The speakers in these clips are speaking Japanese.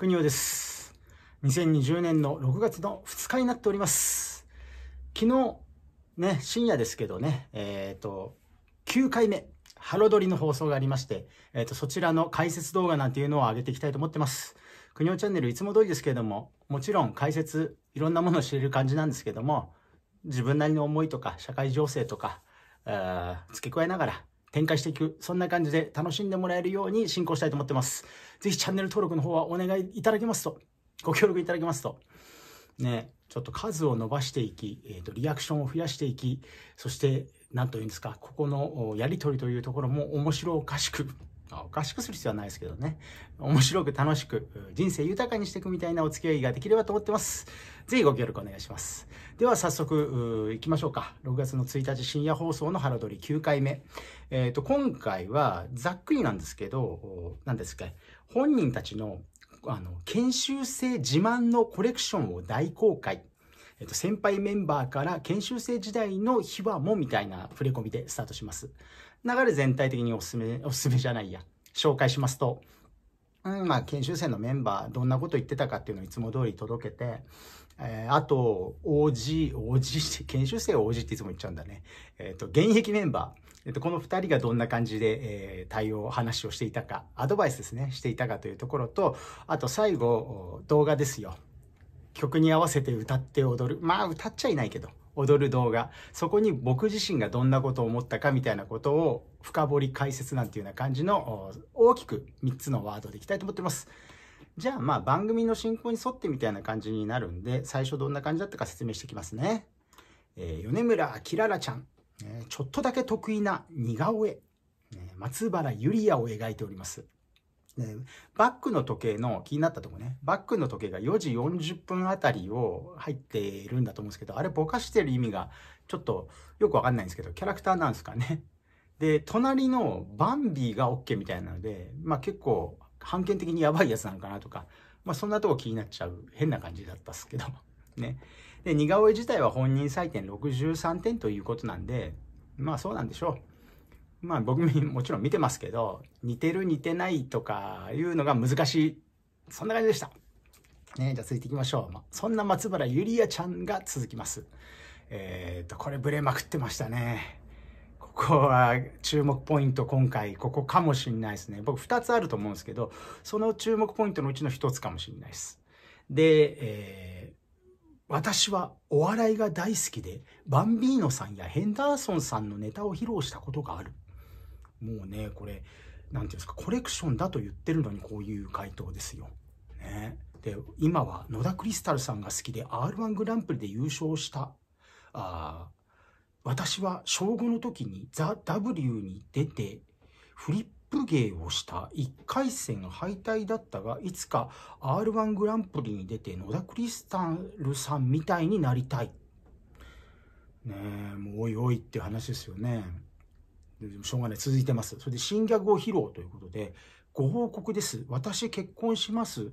国尾です。2020年の6月の2日になっております。昨日、ね、深夜ですけどね、えっ、ー、と、9回目、ハロドリの放送がありまして、えっ、ー、と、そちらの解説動画なんていうのを上げていきたいと思ってます。国尾チャンネルいつも通りですけれども、もちろん解説、いろんなものを知れる感じなんですけども、自分なりの思いとか、社会情勢とか、付け加えながら、展開していく、そんな感じで楽しんでもらえるように進行したいと思ってます。ぜひチャンネル登録の方はお願いいただけますと、ご協力いただけますと、ね、ちょっと数を伸ばしていき、えーと、とリアクションを増やしていき、そして、何と言うんですか、ここのやり取りというところも面白おかしく、おかしくする必要はないですけどね。面白く楽しく、人生豊かにしていくみたいなお付き合いができればと思ってます。ぜひご協力お願いします。では早速、行きましょうか。6月の1日深夜放送のハロドリ9回目。えっ、ー、と、今回はざっくりなんですけど、何ですか、本人たちのあの研修生自慢のコレクションを大公開。えっと、先輩メンバーから研修生時代の秘話もみたいな触れ込みでスタートします。流れ全体的におすすめ、おすすめじゃないや。紹介しますと、うん、まあ、研修生のメンバー、どんなこと言ってたかっていうのをいつも通り届けて、えー、あと、応じして、研修生応じっていつも言っちゃうんだね。えっ、ー、と、現役メンバー。えっ、と、この2人がどんな感じで、えー、対応、話をしていたか、アドバイスですね、していたかというところと、あと最後、動画ですよ。曲に合わせて歌って踊る。まあ、歌っちゃいないけど。踊る動画そこに僕自身がどんなことを思ったかみたいなことを深掘り解説なんていうような感じの大きく3つのワードでいきたいと思ってます。じゃあまあ番組の進行に沿ってみたいな感じになるんで最初どんな感じだったか説明していきますね。えー、米村きららちゃん、えー、ちょっとだけ得意な似顔絵、え松原ゆりやを描いております。ね、バックの時計の気になったとこね、バックの時計が4時40分あたりを入っているんだと思うんですけど、あれぼかしてる意味がちょっとよくわかんないんですけど、キャラクターなんですかね。で、隣のバンビーが OK みたいなので、まあ結構、判権的にやばいやつなのかなとか、まあそんなとこ気になっちゃう変な感じだったっすけど、ね。で、似顔絵自体は本人採点63点ということなんで、まあそうなんでしょう。まあ僕もちろん見てますけど、似てる似てないとかいうのが難しい。そんな感じでした。ね、じゃあ続いていきましょう。まあ、そんな松原ゆりやちゃんが続きます。えっ、と、これブレまくってましたね。ここは注目ポイント今回、ここかもしんないですね。僕2つあると思うんですけど、その注目ポイントのうちの1つかもしんないです。で、えー私はお笑いが大好きで、バンビーノさんやヘンダーソンさんのネタを披露したことがある。もうね、これ、何て言うんですか、コレクションだと言ってるのにこういう回答ですよ。ね。で、今は野田クリスタルさんが好きで R1 グランプリで優勝した、あ私は小5の時にザ・ W に出てフリップ芸をした1回戦敗退だったが、いつか R1 グランプリに出て野田クリスタルさんみたいになりたい。ねえ、もうおいおいって話ですよね。でしょうがない、続いてます。それで新ギャグを披露ということで、ご報告です。私結婚します。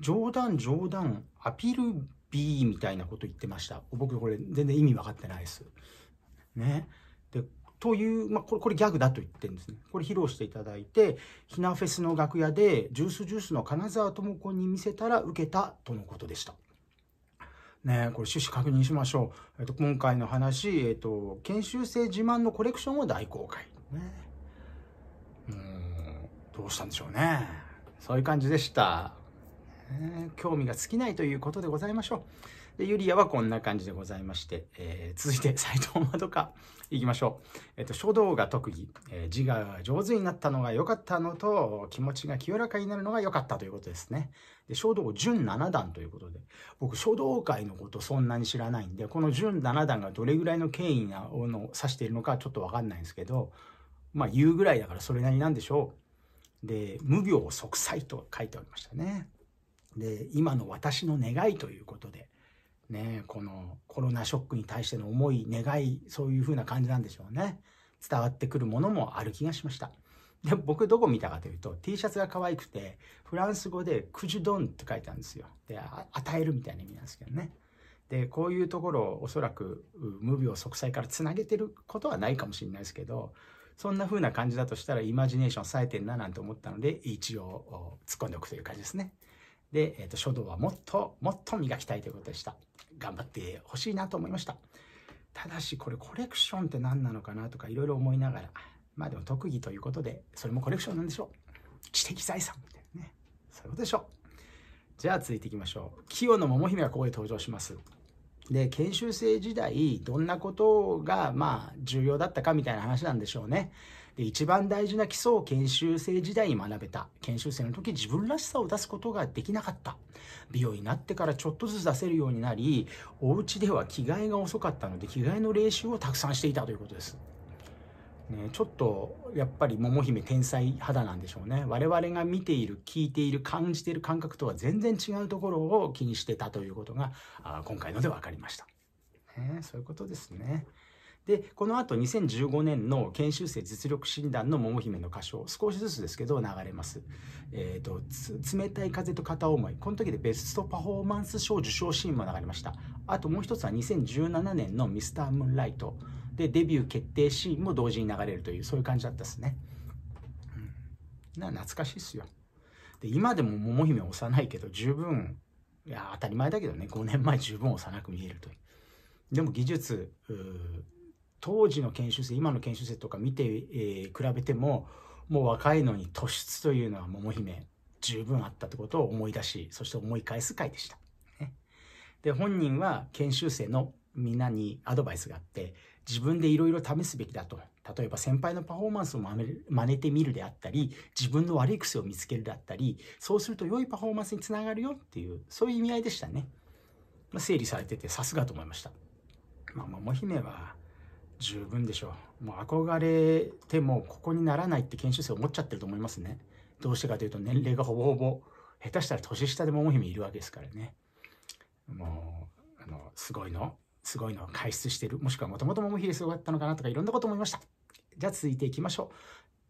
冗談冗談、アピール B みたいなこと言ってました。僕これ全然意味分かってないです。ね。で、という、まあ、これ、これギャグだと言ってるんですね。これ披露していただいて、ひなフェスの楽屋で、ジュースジュースの金沢智子に見せたら受けたとのことでした。ね、これ趣旨確認しましょう。えっと、今回の話、えっと、研修生自慢のコレクションを大公開。ね。うん、どうしたんでしょうね。そういう感じでした。ね、興味が尽きないということでございましょう。で、ユリアはこんな感じでございまして、えー、続いて 斎藤まどか行きましょう。えっ、ー、と、書道が特技、えー、字が上手になったのが良かったのと、気持ちが清らかになるのが良かったということですね。で、書道準7段ということで、僕、書道界のことそんなに知らないんで、この準7段がどれぐらいの権威を指しているのかちょっとわかんないんですけど、まあ、言うぐらいだからそれなりなんでしょう。で、無病息災と書いておりましたね。で、今の私の願いということで、ね、このコロナショックに対しての思い、願い、そういう風な感じなんでしょうね。伝わってくるものもある気がしました。で、僕どこ見たかというと、T シャツが可愛くて、フランス語でクジュドンって書いてあるんですよ。で、与えるみたいな意味なんですけどね。で、こういうところをおそらく無病息災からつなげてることはないかもしれないですけど、そんな風な感じだとしたらイマジネーション冴えてんななんて思ったので、一応突っ込んでおくという感じですね。で、えっ、ー、と、書道はもっともっと磨きたいということでした。頑張ってほしいなと思いました。ただし、これコレクションって何なのかなとかいろいろ思いながら、まあでも特技ということで、それもコレクションなんでしょう。知的財産みたいなね。そういうことでしょう。じゃあ続いていきましょう。清野桃姫がここで登場します。で、研修生時代、どんなことが、まあ、重要だったかみたいな話なんでしょうね。で一番大事な基礎を研修生時代に学べた研修生の時自分らしさを出すことができなかった美容になってからちょっとずつ出せるようになりお家では着替えが遅かったので着替えの練習をたくさんしていたということですね、ちょっとやっぱり桃姫天才肌なんでしょうね我々が見ている聞いている感じている感覚とは全然違うところを気にしてたということが今回ので分かりました、ね、そういうことですね。でこの後2015年の研修生実力診断の桃姫の歌唱少しずつですけど流れます、えーと、冷たい風と片思いこの時でベストパフォーマンス賞受賞シーンも流れましたあともう一つは2017年の「ミスタームーンライトでデビュー決定シーンも同時に流れるというそういう感じだったですね、うん、な懐かしいっすよで今でも桃姫幼いけど十分いや当たり前だけどね5年前十分幼く見えるというでも技術当時の研修生今の研修生とか見て、えー、比べてももう若いのに突出というのは桃姫十分あったってことを思い出しそして思い返す回でした。で本人は研修生のみんなにアドバイスがあって自分でいろいろ試すべきだと例えば先輩のパフォーマンスを真似てみるであったり自分の悪い癖を見つけるだったりそうすると良いパフォーマンスにつながるよっていうそういう意味合いでしたね。まあ、整理されててさすがと思いました。まあ、桃姫は十分でしょう。もう憧れてもここにならないって研修生思っちゃってると思いますね。どうしてかというと年齢がほぼほぼ下手したら年下で桃姫いるわけですからね。もう、あの、すごいの、すごいのを解出してる。もしくはもともと桃姫すごかったのかなとかいろんなこと思いました。じゃあ続いていきましょ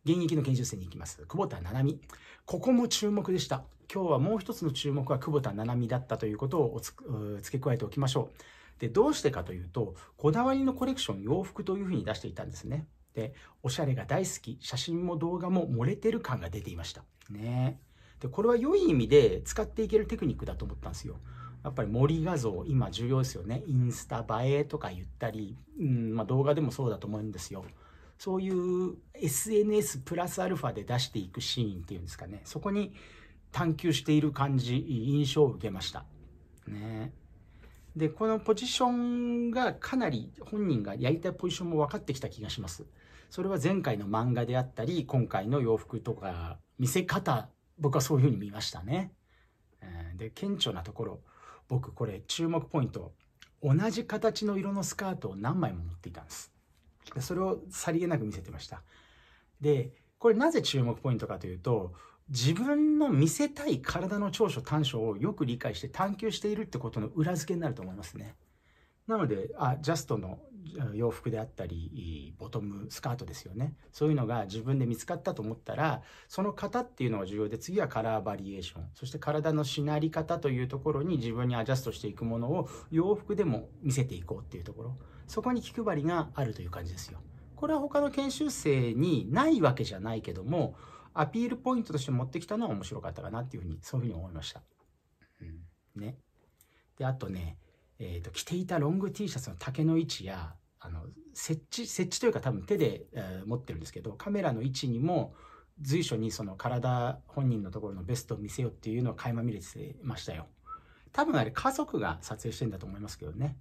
う。現役の研修生に行きます。久保田七海。ここも注目でした。今日はもう一つの注目は久保田七海だったということを付け加えておきましょう。で、どうしてかというと、こだわりのコレクション洋服というふうに出していたんですね。で、おしゃれが大好き、写真も動画も漏れてる感が出ていました。ねで、これは良い意味で使っていけるテクニックだと思ったんですよ。やっぱり森画像、今重要ですよね。インスタ映えとか言ったり、うんまあ、動画でもそうだと思うんですよ。そういう SNS プラスアルファで出していくシーンっていうんですかね。そこに探求している感じ、印象を受けました。ねで、このポジションがかなり本人がやりたいポジションも分かってきた気がします。それは前回の漫画であったり、今回の洋服とか、見せ方、僕はそういうふうに見ましたね。で、顕著なところ、僕これ注目ポイント、同じ形の色のスカートを何枚も持っていたんです。それをさりげなく見せてました。で、これなぜ注目ポイントかというと、自分の見せたい体の長所短所をよく理解して探求しているってことの裏付けになると思いますね。なのであジャストの洋服であったりボトムスカートですよねそういうのが自分で見つかったと思ったらその型っていうのが重要で次はカラーバリエーションそして体のしなり方というところに自分にアジャストしていくものを洋服でも見せていこうっていうところそこに気配りがあるという感じですよ。これは他の研修生にないわけじゃないけどもアピールポイントとして持ってきたのは面白かったかなっていうふうに、そういうふうに思いました。うん、ね。で、あとね、えっ、ー、と、着ていたロング T シャツの丈の位置や、あの、設置、設置というか多分手で、えー、持ってるんですけど、カメラの位置にも、随所にその体本人のところのベストを見せようっていうのは垣間見れてましたよ。多分あれ家族が撮影してんだと思いますけどね。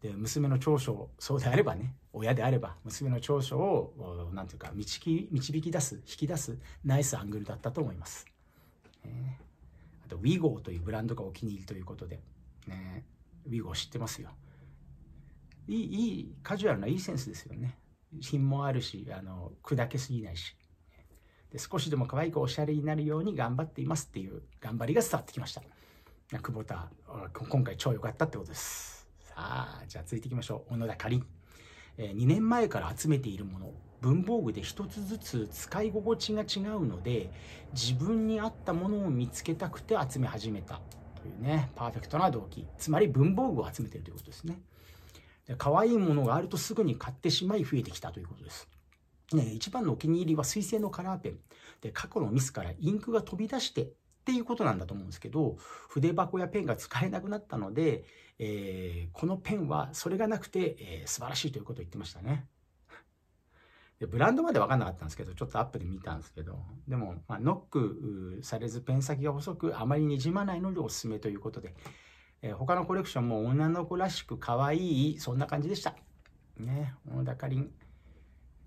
で娘の長所そうであればね親であれば娘の長所を何ていうか導き導き出す引き出すナイスアングルだったと思います、ね、あと WeGo というブランドがお気に入りということで、ね、WeGo 知ってますよいいいいカジュアルないいセンスですよね品もあるしあの砕けすぎないしで少しでも可愛くおしゃれになるように頑張っていますっていう頑張りが伝わってきました久保田今回超良かったってことですああ、じゃあ続いていきましょう。小野田かりん。えー、2年前から集めているもの、文房具で一つずつ使い心地が違うので、自分に合ったものを見つけたくて集め始めたというね、パーフェクトな動機。つまり文房具を集めてるということですね。で可愛いものがあるとすぐに買ってしまい増えてきたということです。ね、一番のお気に入りは水星のカラーペン。で、過去のミスからインクが飛び出してっていうことなんだと思うんですけど、筆箱やペンが使えなくなったので、えー、このペンはそれがなくて、えー、素晴らしいということを言ってましたね。でブランドまで分かんなかったんですけど、ちょっとアップで見たんですけど、でも、まあ、ノックされずペン先が細く、あまりにじまないのでおすすめということで、えー、他のコレクションも女の子らしく可愛い、そんな感じでした。ね、小田かりん。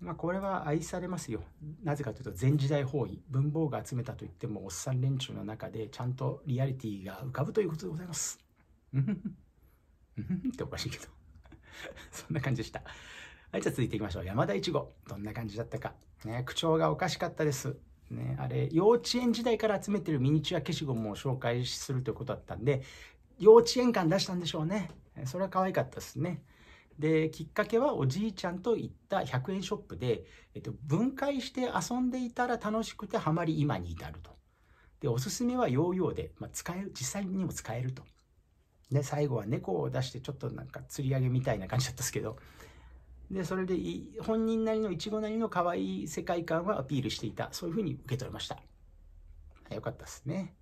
まあ、これは愛されますよ。なぜかというと、前時代方位、文房具集めたといっても、おっさん連中の中で、ちゃんとリアリティが浮かぶということでございます。うん、うんっておかしいけど。そんな感じでした。はい、じゃあ続いていきましょう。山田いちご。どんな感じだったか。ね、口調がおかしかったです。ね、あれ、幼稚園時代から集めてるミニチュア消しゴムを紹介するということだったんで、幼稚園感出したんでしょうね。それは可愛かったですね。で、きっかけはおじいちゃんと行った100円ショップで、えっと、分解して遊んでいたら楽しくてハマり今に至ると。で、おすすめはヨーヨーで、まあ、使える、実際にも使えると。で、最後は猫を出してちょっとなんか釣り上げみたいな感じだったんですけど、で、それで本人なりのいちごなりの可愛い世界観はアピールしていた。そういうふうに受け取れました。よかったですね。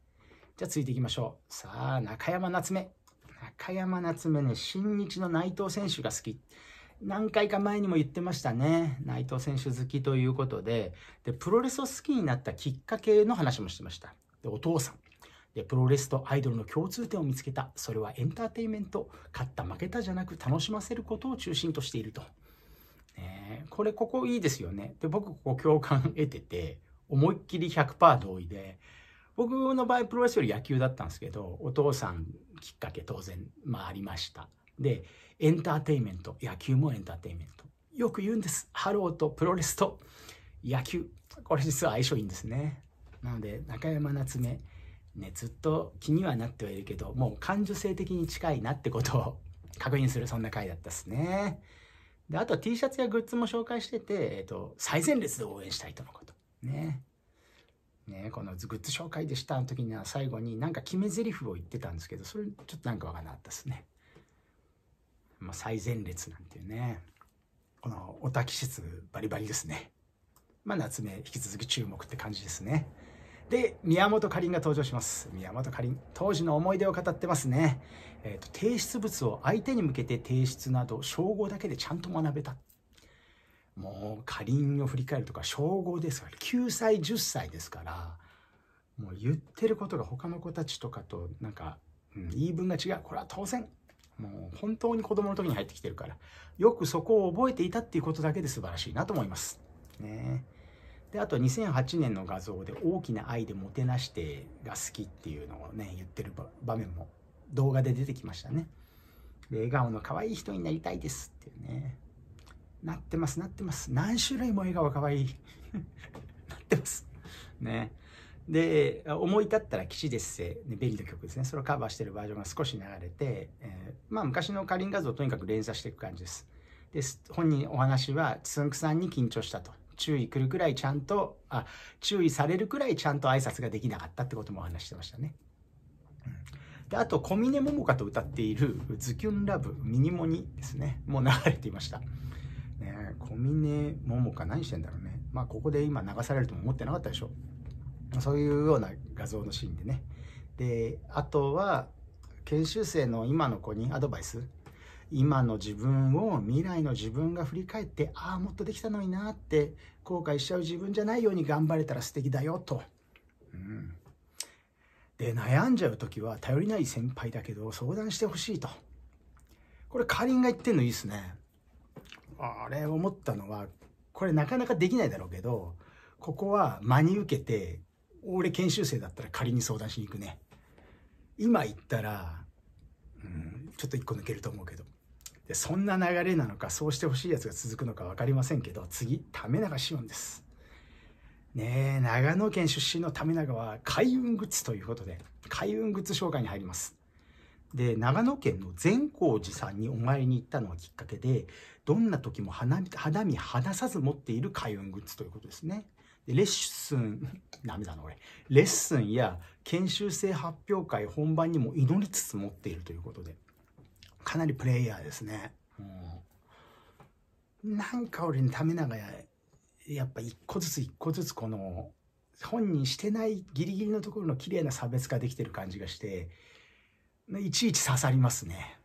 じゃあ続いていきましょう。さあ、中山夏目。中山夏目ね、新日の内藤選手が好き。何回か前にも言ってましたね。内藤選手好きということで、で、プロレスを好きになったきっかけの話もしてました。で、お父さん。で、プロレスとアイドルの共通点を見つけた。それはエンターテインメント。勝った負けたじゃなく楽しませることを中心としていると。ね、これ、ここいいですよね。で、僕、ここ共感得てて、思いっきり100%同意で、僕の場合、プロレスより野球だったんですけど、お父さんきっかけ当然、まあ、ありましたでエンターテインメント野球もエンターテインメントよく言うんですハローとプロレスと野球これ実は相性いいんですねなので中山夏目ねずっと気にはなってはいるけどもう感受性的に近いなってことを 確認するそんな回だったっすねであと T シャツやグッズも紹介してて、えっと、最前列で応援したいとのことねね、このグッズ紹介でしたの時には最後になんか決め台詞を言ってたんですけど、それちょっとなんかわからなかったですね。まあ、最前列なんていうね。このオタ季節バリバリですね。まあ、夏目引き続き注目って感じですね。で、宮本かりんが登場します。宮本かりん、当時の思い出を語ってますね。えっ、ー、と、提出物を相手に向けて提出など、称号だけでちゃんと学べた。もうかりんを振り返るとか小5ですから9歳10歳ですからもう言ってることが他の子たちとかとなんか、うん、言い分が違うこれは当然もう本当に子供の時に入ってきてるからよくそこを覚えていたっていうことだけで素晴らしいなと思います。ねであと2008年の画像で「大きな愛でもてなして」が好きっていうのをね言ってる場面も動画で出てきましたね。で笑顔の可愛い人になりたいですっていうねなってます、なってます。何種類も笑顔かわいい。なってます。ね。で、思い立ったら岸ですせ、ね、ベリーの曲ですね。それをカバーしてるバージョンが少し流れて、えー、まあ昔のカリン画像をとにかく連鎖していく感じです。で、本人お話は、つんくさんに緊張したと。注意来るくらいちゃんと、あ、注意されるくらいちゃんと挨拶ができなかったってこともお話してましたね。であと小峰桃香と歌っている「ズキュンラブミニモニ」ですねもう流れていましたね小峰桃か何してんだろうねまあここで今流されるとも思ってなかったでしょそういうような画像のシーンでねであとは研修生の今の子にアドバイス今の自分を未来の自分が振り返ってああもっとできたのになって後悔しちゃう自分じゃないように頑張れたら素敵だよと、うん、で悩んじゃう時は頼りない先輩だけど相談してほしいとこれカーリンが言ってんのいいっすねあれ思ったのはこれなかなかできないだろうけどここは真に受けて俺研修生だったら仮に相談しに行くね今行ったら、うん、ちょっと一個抜けると思うけどでそんな流れなのかそうしてほしいやつが続くのか分かりませんけど次為永志音ですねえ長野県出身の為永は開運グッズということで開運グッズ紹介に入りますで長野県の善光寺さんにお参りに行ったのがきっかけでどんな時も花見離さず持っている開運グッズということですね。でレッスン ダメだな俺レッスンや研修生発表会本番にも祈りつつ持っているということでかなりプレイヤーですね。うん、なんか俺にためながらやっぱ一個ずつ一個ずつこの本人してないギリギリのところの綺麗な差別化できてる感じがしていちいち刺さりますね。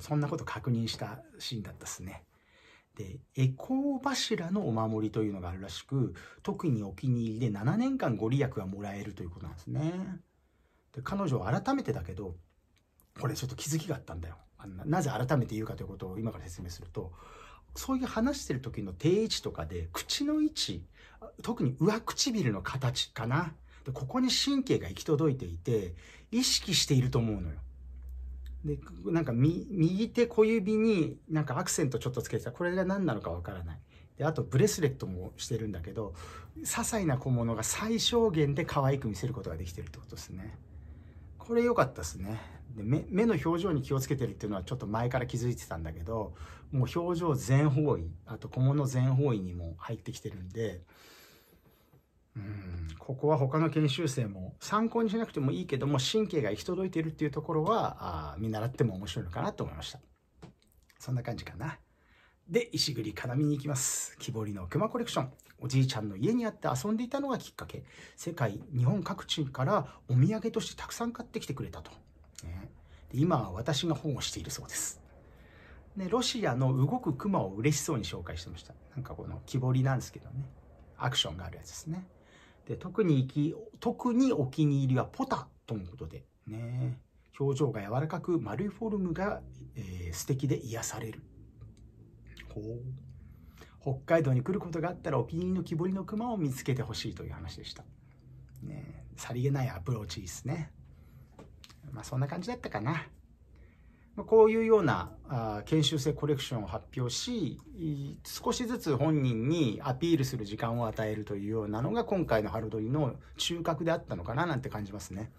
そんなこと確認したシーンだったっすね。で、エコー柱のお守りというのがあるらしく、特にお気に入りで7年間ご利益がもらえるということなんですね。で、彼女は改めてだけど、これちょっと気づきがあったんだよ。あななぜ改めて言うかということを今から説明すると、そういう話してる時の定位置とかで、口の位置、特に上唇の形かな。でここに神経が行き届いていて、意識していると思うのよ。で、なんか右手小指になんかアクセントちょっとつけてた。これが何なのかわからない。で、あとブレスレットもしてるんだけど、些細な小物が最小限で可愛く見せることができてるってことですね。これ良かったですね。で目目の表情に気をつけてるっていうのはちょっと前から気づいてたんだけどもう表情全方位あと小物全方位にも入ってきてるんでうんここは他の研修生も参考にしなくてもいいけども神経が行き届いているっていうところはあ見習っても面白いのかなと思いましたそんな感じかなで石栗みに行きます木彫りの熊コレクションおじいちゃんの家にあって遊んでいたのがきっかけ世界日本各地からお土産としてたくさん買ってきてくれたと、ね、で今は私が保護しているそうですでロシアの動く熊を嬉しそうに紹介してましたなんかこの木彫りなんですけどねアクションがあるやつですねで、特にき、特にお気に入りはポタとのことで、ね、表情が柔らかく丸いフォルムが、えー、素敵で癒される。ほう。北海道に来ることがあったらお気に入りの木彫りの熊を見つけてほしいという話でした。ね、さりげないアプローチですね。まあそんな感じだったかな。こういうような研修生コレクションを発表し、少しずつ本人にアピールする時間を与えるというようなのが今回のハロドリの中核であったのかななんて感じますね。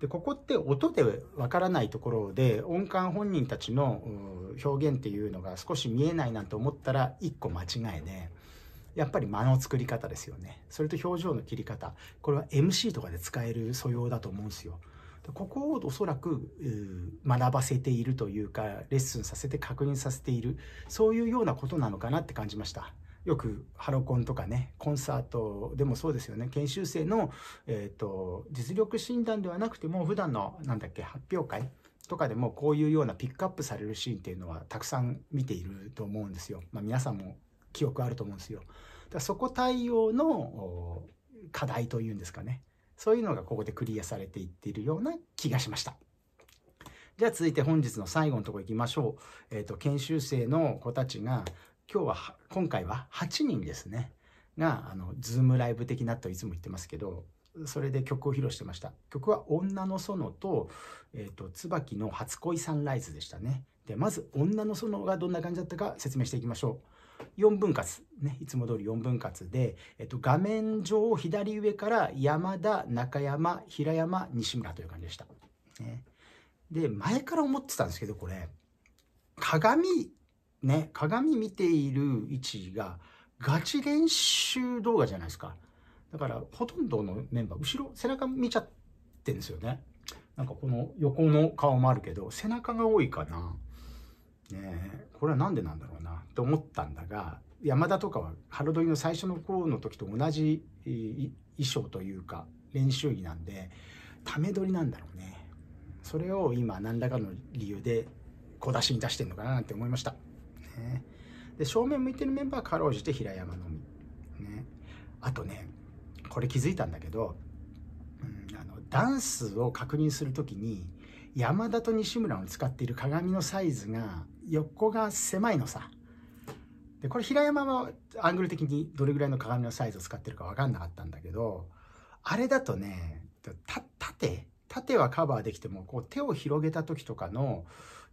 でここって音でわからないところで音感本人たちの表現っていうのが少し見えないなんて思ったら一個間違いでやっぱり間の作り方ですよねそれと表情の切り方これは MC とかで使える素養だと思うんですよ。ここをおそらく学ばせているというかレッスンさせて確認させているそういうようなことなのかなって感じました。よくハロコンとかねコンサートでもそうですよね研修生の、えーと、実力診断ではなくても普段の何だっけ発表会とかでもこういうようなピックアップされるシーンっていうのはたくさん見ていると思うんですよ。まあ、皆さんも記憶あると思うんですよ。だそこ対応の課題というんですかね。そういうのがここでクリアされていっているような気がしました。じゃあ続いて本日の最後のとこ行きましょう。えっ、ー、と、研修生の子たちが、今日は、今回は8人ですね。が、あの、ズームライブ的なといつも言ってますけど、それで曲を披露してました。曲は女の園と、えっ、ー、と、椿の初恋サンライズでしたね。で、まず女の園がどんな感じだったか説明していきましょう。4分割、ね、いつも通り4分割で、えっと、画面上左上から山田、中山、平山、西村という感じでした。ね、で、前から思ってたんですけど、これ、鏡、ね、鏡見ている位置がガチ練習動画じゃないですか。だから、ほとんどのメンバー、後ろ、背中見ちゃってんですよね。なんかこの横の顔もあるけど、背中が多いかな。ね、これは何でなんだろうなと思ったんだが山田とかはハロドリの最初の頃の時と同じ衣装というか練習着なんでため撮りなんだろうねそれを今何らかの理由で小出しに出してんのかななんて思いました、ね、で正面向いてるメンバーかろうじて平山のみ、ね、あとねこれ気づいたんだけど、うん、あのダンスを確認する時に山田と西村を使っている鏡のサイズが横が狭いのさでこれ平山はアングル的にどれぐらいの鏡のサイズを使ってるか分かんなかったんだけどあれだとね縦縦はカバーできてもこう手を広げた時とかの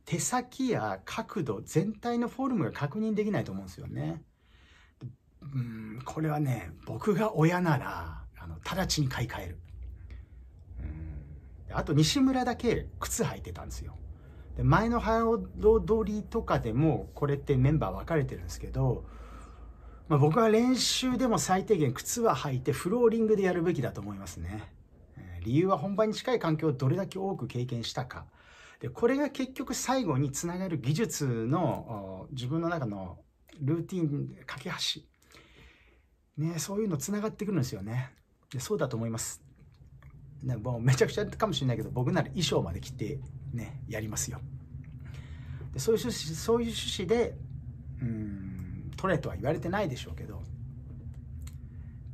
手先や角度全体のフォルムが確認できないと思うんですよね。うんこれはね僕が親ならあの直ちに買い替える。うんあと西村だけ靴履いてたんですよ。で前の早踊りとかでもこれってメンバー分かれてるんですけど、まあ、僕は練習でも最低限靴は履いてフローリングでやるべきだと思いますね理由は本番に近い環境をどれだけ多く経験したかでこれが結局最後につながる技術の自分の中のルーティン架け橋ねそういうのつながってくるんですよねでそうだと思いますね、もうめちゃくちゃかもしれないけど僕なら衣装まで着てね、やりますよ。でそういう趣旨そういう趣旨で、うん、取れとは言われてないでしょうけど、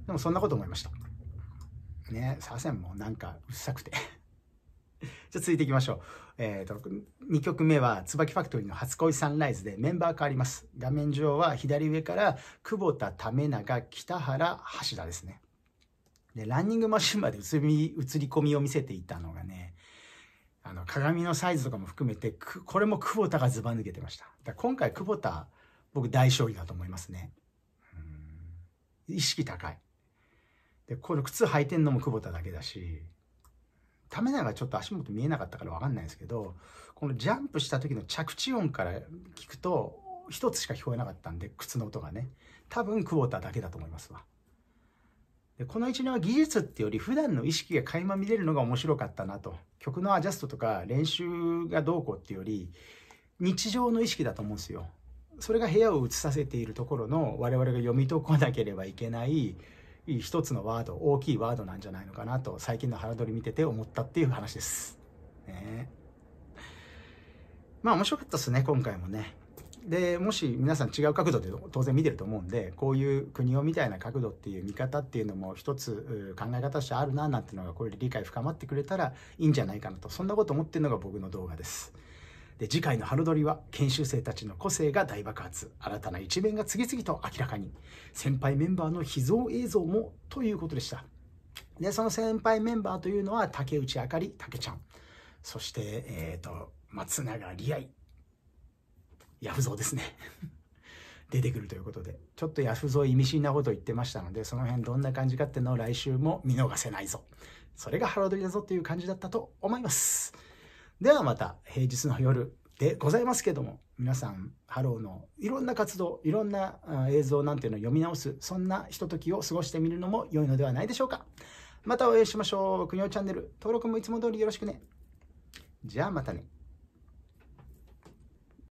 でもそんなこと思いました。ね、サーセンもなんかうっさくて じゃあ続いていきましょう。えーと、2曲目は椿ファクトリーの初恋サンライズでメンバー変わります。画面上は左上から久保田、為永、北原、橋田ですね。で、ランニングマシンまで映り、映り込みを見せていたのがね、あの、鏡のサイズとかも含めて、これも久保田がずば抜けてました。だ今回久保田、僕大勝利だと思いますね。意識高い。で、この靴履いてんのも久保田だけだし、ためながちょっと足元見えなかったからわかんないですけど、このジャンプした時の着地音から聞くと、一つしか聞こえなかったんで、靴の音がね。多分久保田だけだと思いますわ。この一年は技術ってより普段の意識が垣間見れるのが面白かったなと曲のアジャストとか練習がどうこうっていうより日常の意識だと思うんですよそれが部屋を映させているところの我々が読み解かなければいけない一つのワード大きいワードなんじゃないのかなと最近の腹取り見てて思ったっていう話ですねまあ面白かったですね今回もねでもし皆さん違う角度で当然見てると思うんでこういう国をみたいな角度っていう見方っていうのも一つ考え方としてあるななんていうのがこれで理解深まってくれたらいいんじゃないかなとそんなこと思ってるのが僕の動画です。で次回の「春撮り」は研修生たちの個性が大爆発新たな一面が次々と明らかに先輩メンバーの秘蔵映像もということでしたでその先輩メンバーというのは竹内あかり竹ちゃんそして、えーと、と松永理愛ヤフゾウですね 出てくるということで、ちょっとヤフゾい意味深なこと言ってましたので、その辺どんな感じかっていうのを来週も見逃せないぞ。それがハロドリだぞっていう感じだったと思います。ではまた平日の夜でございますけども、皆さん、ハローのいろんな活動、いろんな映像なんていうのを読み直す、そんなひとときを過ごしてみるのも良いのではないでしょうか。またお会いしましょう。国にチャンネル、登録もいつも通りよろしくね。じゃあまたね。